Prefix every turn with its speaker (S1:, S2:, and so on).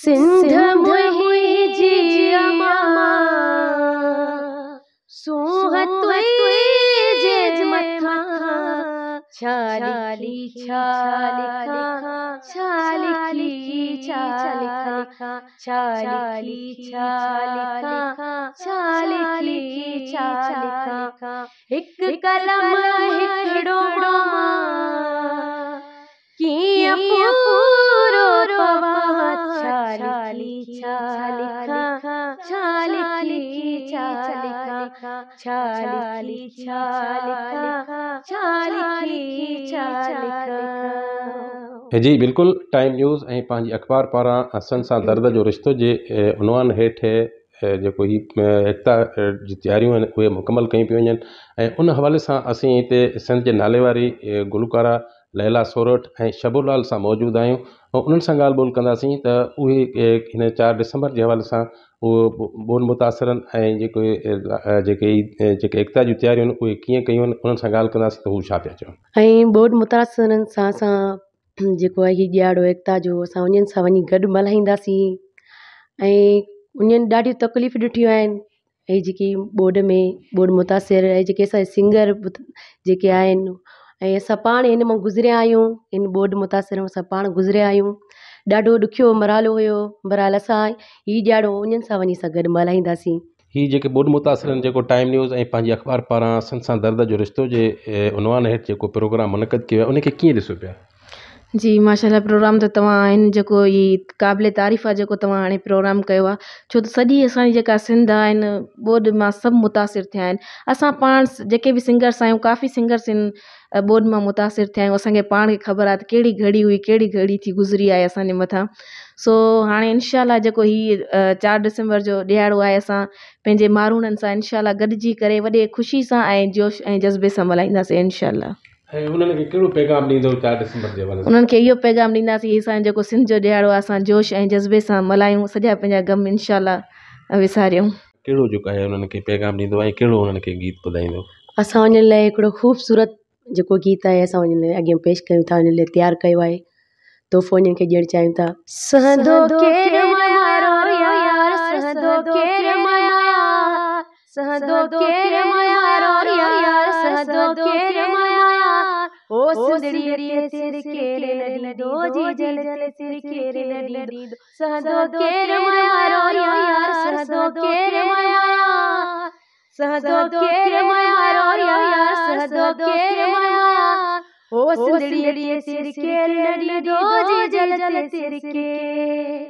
S1: सिंध मुहि जी अमा सोहत तुझे मथा छाली छाली छाली छालिखा छाली छालिखा छाली छालिखा हिक कलम हिकड़ो की अपू छा लिखी छा
S2: जी बिल्कुल टाइम न्यूज़ ऐं पंहिंजी अख़बार पारा असन सां दर्द जो रिश्तों जे उनवान हेठि जो हीउ एकता जी तयारियूं आहिनि उहे मुकमल कयूं पियूं वञनि ऐं उन हवाले सां असीं हिते सिंध जे नाले वारी गुलकारा लैला सोरठ ऐं शबुलाल सां मौजूदु आहियूं ऐं उन्हनि सां ॻाल्हि ॿोल कंदासीं त उहे हिन चारि डिसंबर जे हवाले सां उहो ऐं जेके जेके एकता जी तयारियूं आहिनि उहे कीअं कयूं आहिनि उन्हनि सां ॻाल्हि कंदासीं त छा
S1: ऐं मुतासिरनि सां असां जेको आहे ॾियारो एकता जो असां उन्हनि सां वञी गॾु मल्हाईंदासीं ऐं उन्हनि तकलीफ़ ॾिठियूं आहिनि ऐं जेकी में ॿोॾ मुतासिर सिंगर जेके ऐं असां पाण हिन मां गुज़रिया आहियूं हिन ॿोॾि मुतासिर असां पाण गुज़रिया आहियूं ॾाढो ॾुखियो मरालो हुयो बरहाल असां ई ॼाणो उन्हनि सां वञी सां गॾु मल्हाईंदासीं
S2: हीअ जेके ॿोॾु मुतासिरी जेको टाइम न्यूज़ ऐं पंहिंजी अख़बार पारां सन सां दर्द जो रिश्तो जे उनवान हेठि जेको प्रोग्राम मुनक़िद कयो आहे उनखे कीअं ॾिसो पिया
S3: जी माशाल्लाह प्रोग्राम तो तुम जो ये ई क़ाबिले तारीफ़ आहे जेको प्रोग्राम कयो छो तो सॼी असांजी जेका सिंध आहिनि ॿोॾि मां सभु मुतासिर थिया आहिनि असां पाण जेके सिंगर्स आहियूं काफ़ी सिंगर्स इन ॿोॾि में मुतासिर थिया आहियूं असांखे पाण ख़बर आहे त घड़ी हुई कड़ी घड़ी थी गुज़री आए असांजे मथा सो हाँ इनशाला जो हीअ चार डिसंबर जो ॾियारो आहे असां मारूणन से इनशाला इंशाल्लाह गॾिजी करे ख़ुशी से जोश ऐं जज़्बे से मल्हाईंदासीं इनशाला
S2: ऐं उन्हनि खे कहिड़ो पैगाम ॾींदो चारि डिसंबर जे हवाले
S3: उन्हनि खे इहो पैगाम ॾींदासीं हीअ असांजो जेको सिंध जो ॾियारो आहे असां जोश ऐं जज़्बे सां मल्हायूं सॼा पंहिंजा ग़म इनशा विसारियूं
S2: कहिड़ो जेको आहे उन्हनि खे पैगाम ॾींदो ऐं कहिड़ो उन्हनि खे गीत ॿुधाईंदो
S1: असां उन्हनि लाइ हिकिड़ो ख़ूबसूरत जेको गीत आहे असां उन लाइ अॻियां पेश कयूं था उन लाइ तयारु कयो आहे तोहफ़ो उन्हनि खे ॾियणु चाहियूं था ओ सुंदरिये सिर केरे दो जी जल जल केरे दो सहदो केरे माया यार सहदो केरे माया
S3: सहदो केरे माया रो यार सहदो केरे माया
S1: ओ सुंदरिये केरे लड़ी दो जी जल जल सिर के